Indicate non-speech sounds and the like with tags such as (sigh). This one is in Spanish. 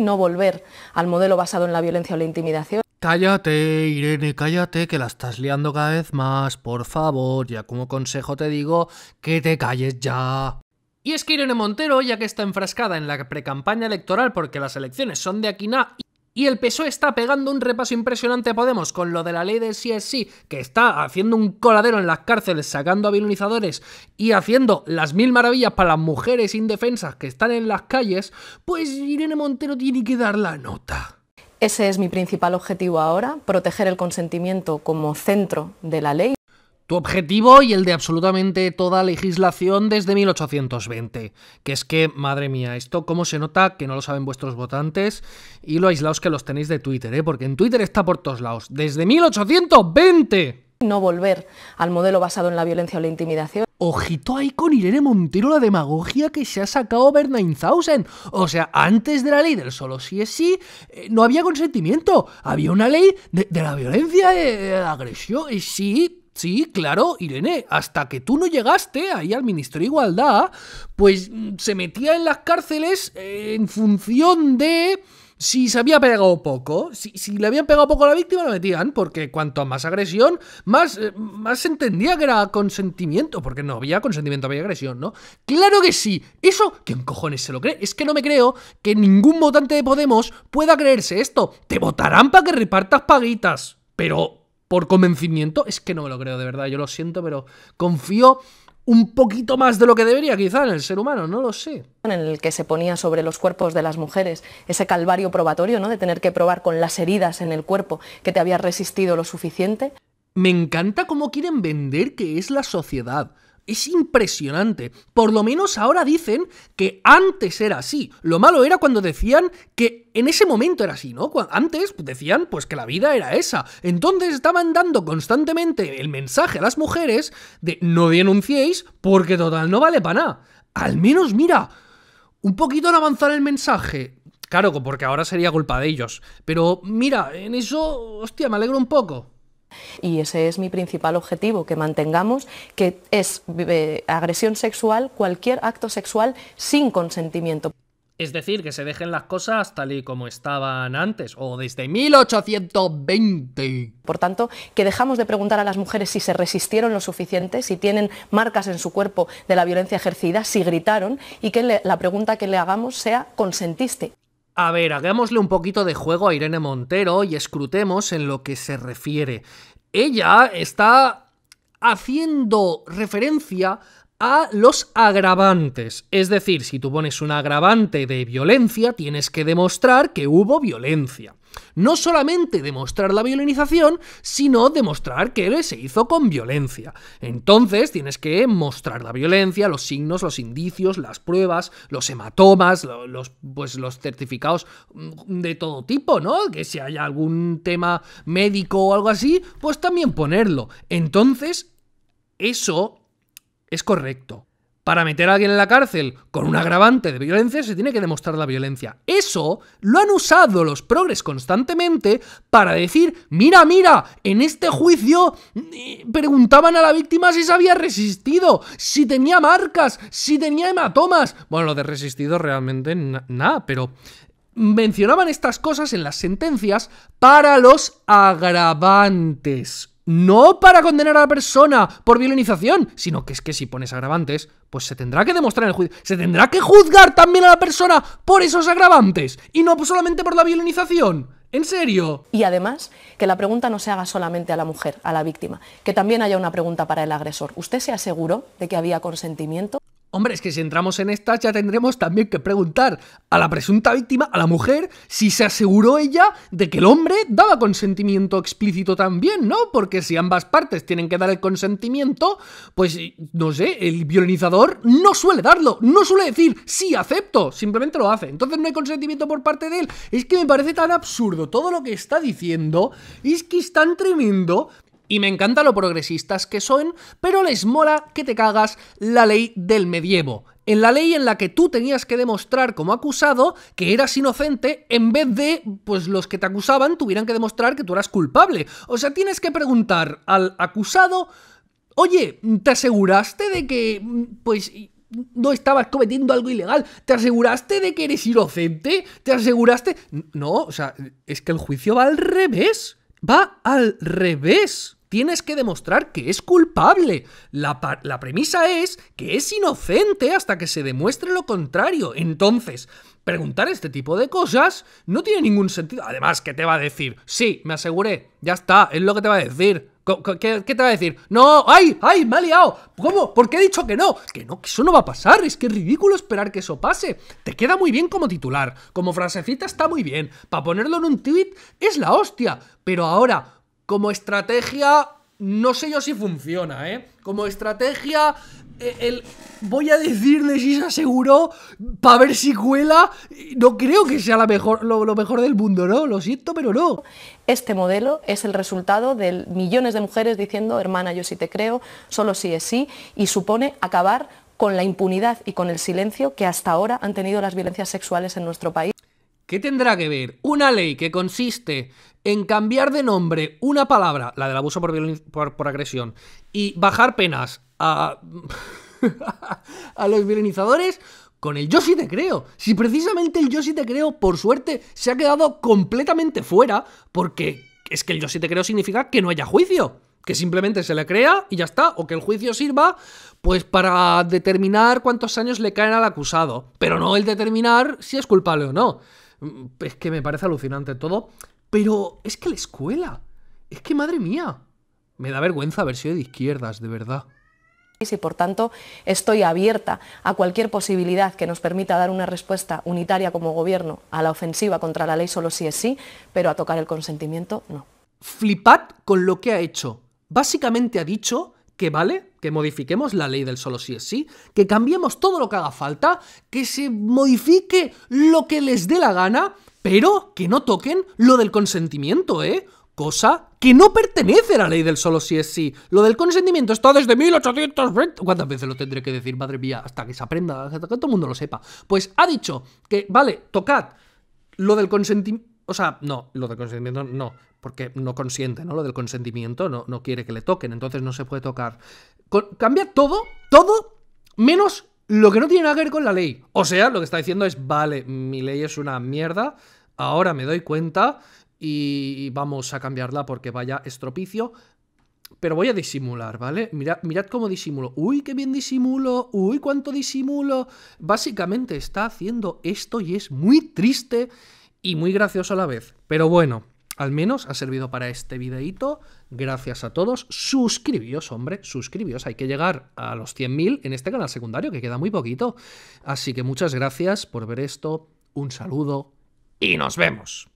no volver al modelo basado en la violencia o la intimidación. Cállate, Irene, cállate, que la estás liando cada vez más, por favor, ya como consejo te digo que te calles ya. Y es que Irene Montero, ya que está enfrascada en la precampaña electoral porque las elecciones son de aquí Aquina y el PSOE está pegando un repaso impresionante a Podemos con lo de la ley del sí que está haciendo un coladero en las cárceles, sacando a y haciendo las mil maravillas para las mujeres indefensas que están en las calles, pues Irene Montero tiene que dar la nota. Ese es mi principal objetivo ahora, proteger el consentimiento como centro de la ley objetivo y el de absolutamente toda legislación desde 1820. Que es que, madre mía, esto cómo se nota que no lo saben vuestros votantes y lo aislados que los tenéis de Twitter, ¿eh? porque en Twitter está por todos lados. ¡Desde 1820! No volver al modelo basado en la violencia o la intimidación. Ojito ahí con Irene Montero la demagogia que se ha sacado 9000, O sea, antes de la ley del solo sí es sí, eh, no había consentimiento. Había una ley de, la violencia, de la agresión, y sí, Sí, claro, Irene, hasta que tú no llegaste ahí al Ministerio de Igualdad, pues mm, se metía en las cárceles eh, en función de si se había pegado poco. Si, le habían pegado poco a la víctima, la metían, porque cuanto más agresión, más, eh, más se entendía que era consentimiento, porque no había consentimiento, había agresión, ¿no? Claro que sí. Eso, ¿quién cojones se lo cree? Es que no me creo que ningún votante de Podemos pueda creerse esto. Te votarán para que repartas paguitas. Pero, por convencimiento, es que no me lo creo de verdad, yo lo siento, pero confío un poquito más de lo que debería quizá en el ser humano, no lo sé. En el que se ponía sobre los cuerpos de las mujeres ese calvario probatorio, ¿no? De tener que probar con las heridas en el cuerpo que te habías resistido lo suficiente. Me encanta cómo quieren vender que es la sociedad. Es impresionante. Por lo menos ahora dicen que antes era así. Lo malo era cuando decían que en ese momento era así, ¿no? Antes decían pues que la vida era esa. Entonces estaban dando constantemente el mensaje a las mujeres de no denunciéis porque total no vale para nada. Al menos mira, un poquito al avanzar el mensaje. Claro, porque ahora sería culpa de ellos. Pero mira, en eso, hostia, me alegro un poco. Y ese es mi principal objetivo, que mantengamos que es eh, agresión sexual cualquier acto sexual sin consentimiento. Es decir, que se dejen las cosas tal y como estaban antes, o desde 1820. Por tanto, que dejamos de preguntar a las mujeres si se resistieron lo suficiente, si tienen marcas en su cuerpo de la violencia ejercida, si gritaron, y que la pregunta que le hagamos sea, ¿consentiste? A ver, hagámosle un poquito de juego a Irene Montero y escrutemos en lo que se refiere. Ella está haciendo referencia a los agravantes. Es decir, si tú pones un agravante de violencia, tienes que demostrar que hubo violencia no solamente demostrar la violinización, sino demostrar que él se hizo con violencia. Entonces tienes que mostrar la violencia, los signos, los indicios, las pruebas, los hematomas, los, pues, los certificados mm, de todo tipo, ¿no? Que si hay algún tema médico o algo así, pues también ponerlo. Entonces, eso es correcto para meter a alguien en la cárcel con un agravante de violencia se tiene que demostrar la violencia. Eso lo han usado los progres constantemente para decir, mira, mira, en este juicio mm, preguntaban a la víctima si se había resistido, si tenía marcas, si tenía hematomas. Bueno, lo de resistido realmente nada, pero mencionaban estas cosas en las sentencias para los agravantes no para condenar a la persona por violinización, sino que es que si pones agravantes, pues se tendrá que demostrar en el juicio, se tendrá que juzgar también a la persona por esos agravantes y no solamente por la violinización. ¿En serio? Y además, que la pregunta no se haga solamente a la mujer, a la víctima, que también haya una pregunta para el agresor. ¿Usted se aseguró de que había consentimiento? Hombre, es que si entramos en estas ya tendremos también que preguntar a la presunta víctima, a la mujer, si se aseguró ella de que el hombre daba consentimiento explícito también, ¿no? Porque si ambas partes tienen que dar el consentimiento, pues no sé, el violinizador no suele darlo, no suele decir sí, acepto, simplemente lo hace. Entonces no hay consentimiento por parte de él. Es que me parece tan absurdo todo lo que está diciendo, es que es tan tremendo y me encanta lo progresistas que son, pero les mola que te cagas la ley del medievo. En la ley en la que tú tenías que demostrar como acusado que eras inocente en vez de, pues los que te acusaban tuvieran que demostrar que tú eras culpable. O sea, tienes que preguntar al acusado, oye, ¿te aseguraste de que, pues, no estabas cometiendo algo ilegal. ¿Te aseguraste de que eres inocente? ¿Te aseguraste? No, o sea, es que el juicio va al revés. Va al revés tienes que demostrar que es culpable. La, premisa es que es inocente hasta que se demuestre lo contrario. Entonces, preguntar este tipo de cosas no tiene ningún sentido. Además, ¿qué te va a decir? Sí, me aseguré. Ya está, es lo que te va a decir. ¿Qué, te va a decir? No, ay, ay, me ha liado. ¿Cómo? ¿Por qué he dicho que no? Que no, que eso no va a pasar. Es que es ridículo esperar que eso pase. Te queda muy bien como titular. Como frasecita está muy bien. Para ponerlo en un tweet es la hostia. Pero ahora, como estrategia, no sé yo si funciona, ¿eh? Como estrategia, e, el, voy a decirle si se aseguró para ver si cuela. No creo que sea lo, lo, mejor del mundo, ¿no? Lo siento, pero no. Este modelo es el resultado de millones de mujeres diciendo, hermana, yo sí te creo, solo sí es sí, y supone acabar con la impunidad y con el silencio que hasta ahora han tenido las violencias sexuales en nuestro país. ¿Qué tendrá que ver una ley que consiste en cambiar de nombre una palabra, la del abuso por, agresión, y bajar penas a, (laughs) a los violinizadores con el Yo sí te creo. Si precisamente el Yo sí te creo, por suerte, se ha quedado completamente fuera, porque es que el Yo sí te creo significa que no haya juicio. Que simplemente se le crea y ya está, o que el juicio sirva, pues para determinar cuántos años le caen al acusado, pero no el determinar si es culpable o no. Mm, es que me parece alucinante todo. Pero es que la escuela. Es que madre mía. Me da vergüenza haber sido de izquierdas, de verdad y por tanto estoy abierta a cualquier posibilidad que nos permita dar una respuesta unitaria como gobierno a la ofensiva contra la ley solo si es sí, pero a tocar el consentimiento no. Flipad con lo que ha hecho. Básicamente ha dicho que vale, que modifiquemos la ley del solo sí es sí, que cambiemos todo lo que haga falta, que se modifique lo que les dé la gana, pero que no toquen lo del consentimiento, ¿eh? Cosa que no pertenece a la ley del solo sí es sí. Lo del consentimiento está desde 1820. ¿Cuántas veces lo tendré que decir, madre mía? Hasta que se aprenda, hasta que todo el mundo lo sepa. Pues ha dicho que, vale, tocad lo del consentimiento o sea, no, lo del consentimiento no, porque no consiente, ¿no? Lo del consentimiento no, no quiere que le toquen, entonces no se puede tocar. cambia todo, todo, menos lo que no tiene nada que ver con la ley. O sea, lo que está diciendo es, vale, mi ley es una mierda, ahora me doy cuenta y vamos a cambiarla porque vaya estropicio. Pero voy a disimular, ¿vale? Mirad, mirad cómo disimulo. Uy, qué bien disimulo. Uy, cuánto disimulo. Básicamente está haciendo esto y es muy triste y muy gracioso a la vez. Pero bueno, al menos ha servido para este videito. Gracias a todos. Suscribíos, hombre, suscribíos. Hay que llegar a los 100.000 en este canal secundario, que queda muy poquito. Así que muchas gracias por ver esto. Un saludo y nos vemos.